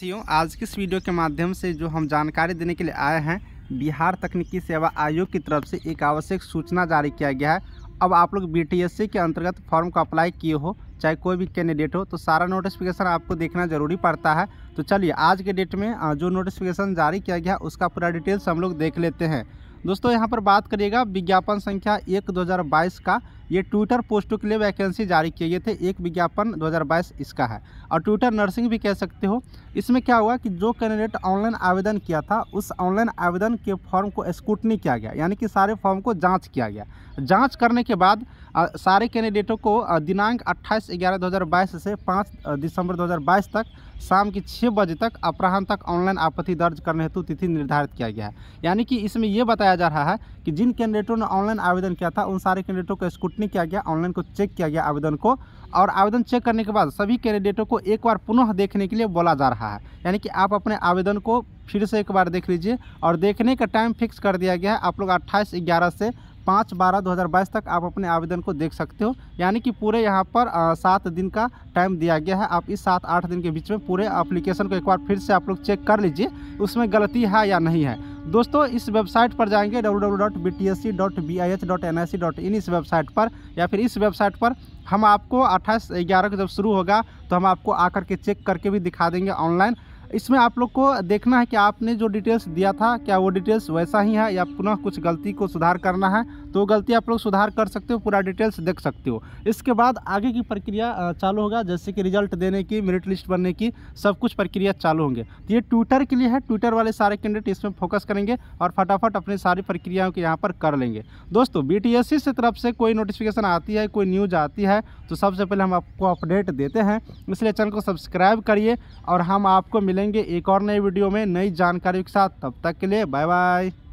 साथियों आज की इस वीडियो के माध्यम से जो हम जानकारी देने के लिए आए हैं बिहार तकनीकी सेवा आयोग की तरफ से एक आवश्यक सूचना जारी किया गया है अब आप लोग बी के अंतर्गत फॉर्म को अप्लाई किए हो चाहे कोई भी कैंडिडेट हो तो सारा नोटिफिकेशन आपको देखना ज़रूरी पड़ता है तो चलिए आज के डेट में जो नोटिफिकेशन जारी किया गया उसका पूरा डिटेल्स हम लोग देख लेते हैं दोस्तों यहाँ पर बात करिएगा विज्ञापन संख्या एक दो का ये ट्विटर पोस्टों के लिए वैकेंसी जारी किए गए थे एक विज्ञापन 2022 इसका है और ट्विटर नर्सिंग भी कह सकते हो इसमें क्या हुआ कि जो कैंडिडेट ऑनलाइन आवेदन किया था उस ऑनलाइन आवेदन के फॉर्म को स्क्रूटनी किया गया यानी कि सारे फॉर्म को जाँच किया गया जाँच करने के बाद सारे कैंडिडेटों को दिनांक अट्ठाईस ग्यारह दो से पाँच दिसंबर दो तक शाम के छः बजे तक अपराहन तक ऑनलाइन आपत्ति दर्ज करने हेतु तिथि निर्धारित किया गया है यानी कि इसमें यह बताया जा रहा है कि जिन कैंडिडेटों ने ऑनलाइन आवेदन किया था उन सारे कैंडिडेटों को स्कूट कोर्ट ने क्या किया ऑनलाइन को चेक किया गया आवेदन को और आवेदन चेक करने के बाद सभी कैंडिडेटों को एक बार पुनः देखने के लिए बोला जा रहा है यानी कि आप अपने आवेदन को फिर से एक बार देख लीजिए और देखने का टाइम फिक्स कर दिया गया है आप लोग अट्ठाईस ग्यारह से पाँच बारह दो हज़ार बाईस तक आप अपने आवेदन को देख सकते हो यानी कि पूरे यहाँ पर सात दिन का टाइम दिया गया है आप इस सात आठ दिन के बीच में पूरे एप्लीकेशन को एक बार फिर से आप लोग चेक कर लीजिए उसमें गलती है या नहीं है दोस्तों इस वेबसाइट पर जाएंगे www.btsc.bih.nic.in इस वेबसाइट पर या फिर इस वेबसाइट पर हम आपको अट्ठाईस ग्यारह को जब शुरू होगा तो हम आपको आकर के चेक करके भी दिखा देंगे ऑनलाइन इसमें आप लोग को देखना है कि आपने जो डिटेल्स दिया था क्या वो डिटेल्स वैसा ही है या पुनः कुछ गलती को सुधार करना है तो गलती आप लोग सुधार कर सकते हो पूरा डिटेल्स देख सकते हो इसके बाद आगे की प्रक्रिया चालू होगा जैसे कि रिजल्ट देने की मेरिट लिस्ट बनने की सब कुछ प्रक्रिया चालू होंगे तो ये ट्विटर के लिए है ट्विटर वाले सारे कैंडिडेट इसमें फोकस करेंगे और फटाफट अपनी सारी प्रक्रियाओं के यहाँ पर कर लेंगे दोस्तों बी टी एस सी तरफ से कोई नोटिफिकेशन आती है कोई न्यूज आती है तो सबसे पहले हम आपको अपडेट देते हैं इसलिए चैनल को सब्सक्राइब करिए और हम आपको मिले मिलेंगे एक और नई वीडियो में नई जानकारियों के साथ तब तक के लिए बाय बाय